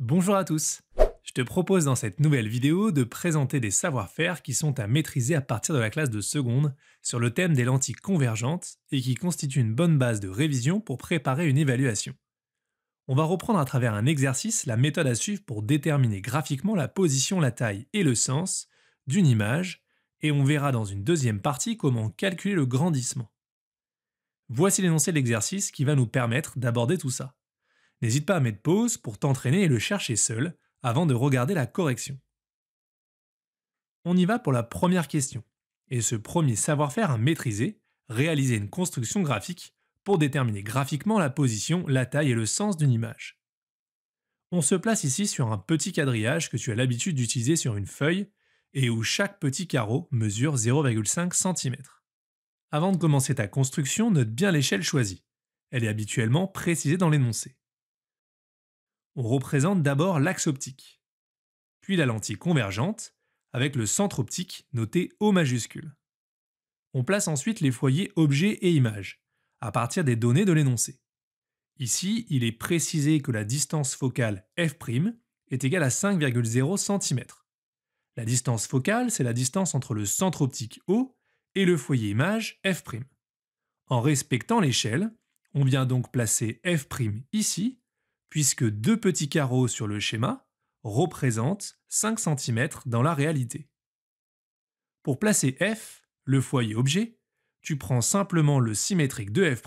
Bonjour à tous Je te propose dans cette nouvelle vidéo de présenter des savoir-faire qui sont à maîtriser à partir de la classe de seconde sur le thème des lentilles convergentes et qui constituent une bonne base de révision pour préparer une évaluation. On va reprendre à travers un exercice la méthode à suivre pour déterminer graphiquement la position, la taille et le sens d'une image et on verra dans une deuxième partie comment calculer le grandissement. Voici l'énoncé de l'exercice qui va nous permettre d'aborder tout ça. N'hésite pas à mettre pause pour t'entraîner et le chercher seul avant de regarder la correction. On y va pour la première question. Et ce premier savoir-faire à maîtriser, réaliser une construction graphique pour déterminer graphiquement la position, la taille et le sens d'une image. On se place ici sur un petit quadrillage que tu as l'habitude d'utiliser sur une feuille et où chaque petit carreau mesure 0,5 cm. Avant de commencer ta construction, note bien l'échelle choisie. Elle est habituellement précisée dans l'énoncé on représente d'abord l'axe optique, puis la lentille convergente, avec le centre optique noté O majuscule. On place ensuite les foyers objet et image, à partir des données de l'énoncé. Ici, il est précisé que la distance focale f' est égale à 5,0 cm. La distance focale, c'est la distance entre le centre optique O et le foyer image f'. En respectant l'échelle, on vient donc placer f' ici puisque deux petits carreaux sur le schéma représentent 5 cm dans la réalité. Pour placer F, le foyer objet, tu prends simplement le symétrique de F'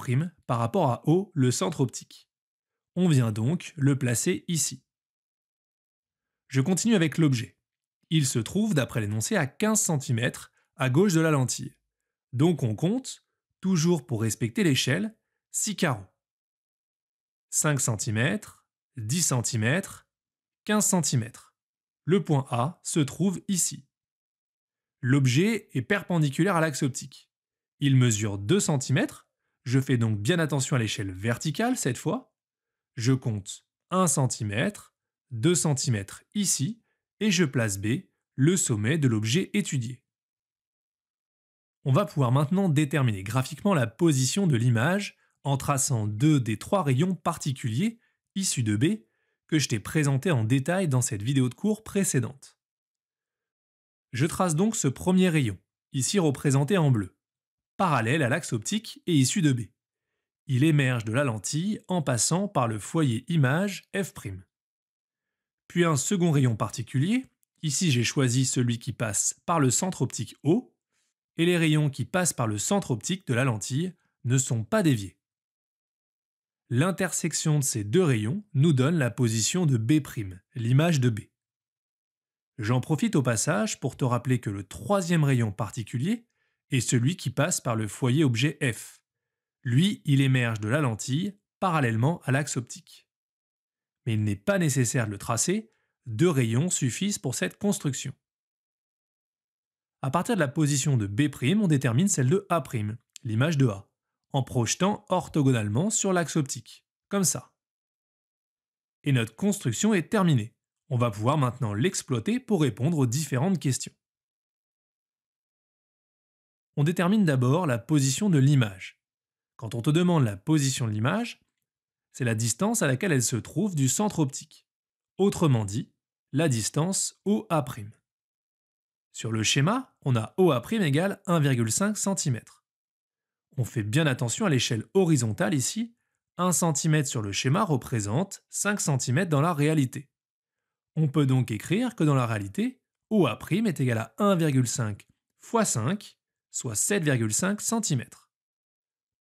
par rapport à O, le centre optique. On vient donc le placer ici. Je continue avec l'objet. Il se trouve, d'après l'énoncé, à 15 cm à gauche de la lentille. Donc on compte, toujours pour respecter l'échelle, 6 carreaux. 5 cm, 10 cm, 15 cm. Le point A se trouve ici. L'objet est perpendiculaire à l'axe optique. Il mesure 2 cm, je fais donc bien attention à l'échelle verticale cette fois. Je compte 1 cm, 2 cm ici, et je place B, le sommet de l'objet étudié. On va pouvoir maintenant déterminer graphiquement la position de l'image en traçant deux des trois rayons particuliers, issus de B, que je t'ai présenté en détail dans cette vidéo de cours précédente. Je trace donc ce premier rayon, ici représenté en bleu, parallèle à l'axe optique et issu de B. Il émerge de la lentille en passant par le foyer image F'. Puis un second rayon particulier, ici j'ai choisi celui qui passe par le centre optique O, et les rayons qui passent par le centre optique de la lentille ne sont pas déviés. L'intersection de ces deux rayons nous donne la position de B', l'image de B. J'en profite au passage pour te rappeler que le troisième rayon particulier est celui qui passe par le foyer objet F. Lui, il émerge de la lentille parallèlement à l'axe optique. Mais il n'est pas nécessaire de le tracer, deux rayons suffisent pour cette construction. À partir de la position de B', on détermine celle de A', l'image de A en projetant orthogonalement sur l'axe optique, comme ça. Et notre construction est terminée. On va pouvoir maintenant l'exploiter pour répondre aux différentes questions. On détermine d'abord la position de l'image. Quand on te demande la position de l'image, c'est la distance à laquelle elle se trouve du centre optique. Autrement dit, la distance OA'. Sur le schéma, on a OA' égale 1,5 cm. On fait bien attention à l'échelle horizontale ici. 1 cm sur le schéma représente 5 cm dans la réalité. On peut donc écrire que dans la réalité, OA' est égal à 1,5 x 5, soit 7,5 cm.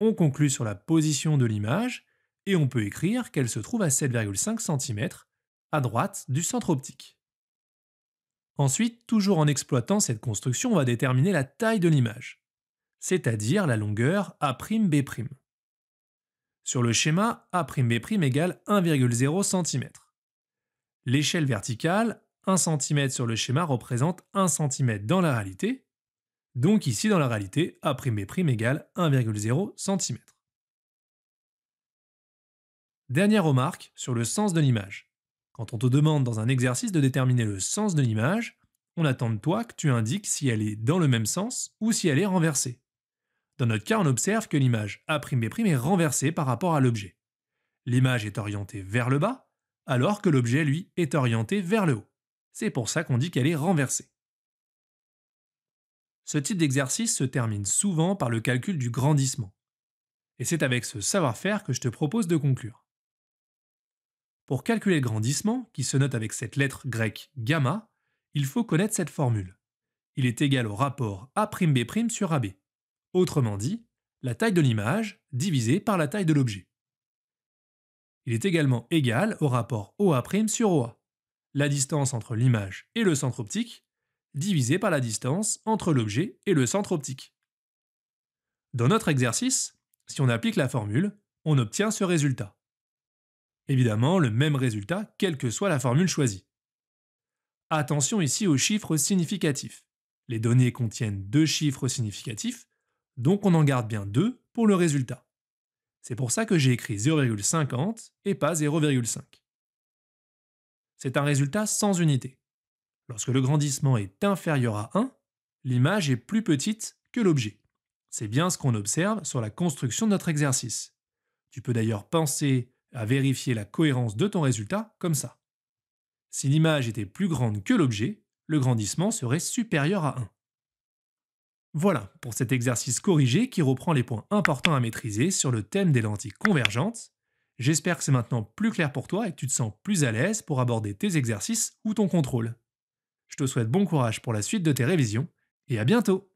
On conclut sur la position de l'image et on peut écrire qu'elle se trouve à 7,5 cm, à droite du centre optique. Ensuite, toujours en exploitant cette construction, on va déterminer la taille de l'image c'est-à-dire la longueur A'B'. Sur le schéma, A'B' égale 1,0 cm. L'échelle verticale, 1 cm sur le schéma représente 1 cm dans la réalité, donc ici dans la réalité, A'B' égale 1,0 cm. Dernière remarque sur le sens de l'image. Quand on te demande dans un exercice de déterminer le sens de l'image, on attend de toi que tu indiques si elle est dans le même sens ou si elle est renversée. Dans notre cas, on observe que l'image A'B' est renversée par rapport à l'objet. L'image est orientée vers le bas, alors que l'objet, lui, est orienté vers le haut. C'est pour ça qu'on dit qu'elle est renversée. Ce type d'exercice se termine souvent par le calcul du grandissement. Et c'est avec ce savoir-faire que je te propose de conclure. Pour calculer le grandissement, qui se note avec cette lettre grecque gamma, il faut connaître cette formule. Il est égal au rapport A'B' sur AB. Autrement dit, la taille de l'image divisée par la taille de l'objet. Il est également égal au rapport OA' sur OA, la distance entre l'image et le centre optique, divisée par la distance entre l'objet et le centre optique. Dans notre exercice, si on applique la formule, on obtient ce résultat. Évidemment, le même résultat, quelle que soit la formule choisie. Attention ici aux chiffres significatifs. Les données contiennent deux chiffres significatifs, donc on en garde bien 2 pour le résultat. C'est pour ça que j'ai écrit 0,50 et pas 0,5. C'est un résultat sans unité. Lorsque le grandissement est inférieur à 1, l'image est plus petite que l'objet. C'est bien ce qu'on observe sur la construction de notre exercice. Tu peux d'ailleurs penser à vérifier la cohérence de ton résultat comme ça. Si l'image était plus grande que l'objet, le grandissement serait supérieur à 1. Voilà pour cet exercice corrigé qui reprend les points importants à maîtriser sur le thème des lentilles convergentes. J'espère que c'est maintenant plus clair pour toi et que tu te sens plus à l'aise pour aborder tes exercices ou ton contrôle. Je te souhaite bon courage pour la suite de tes révisions et à bientôt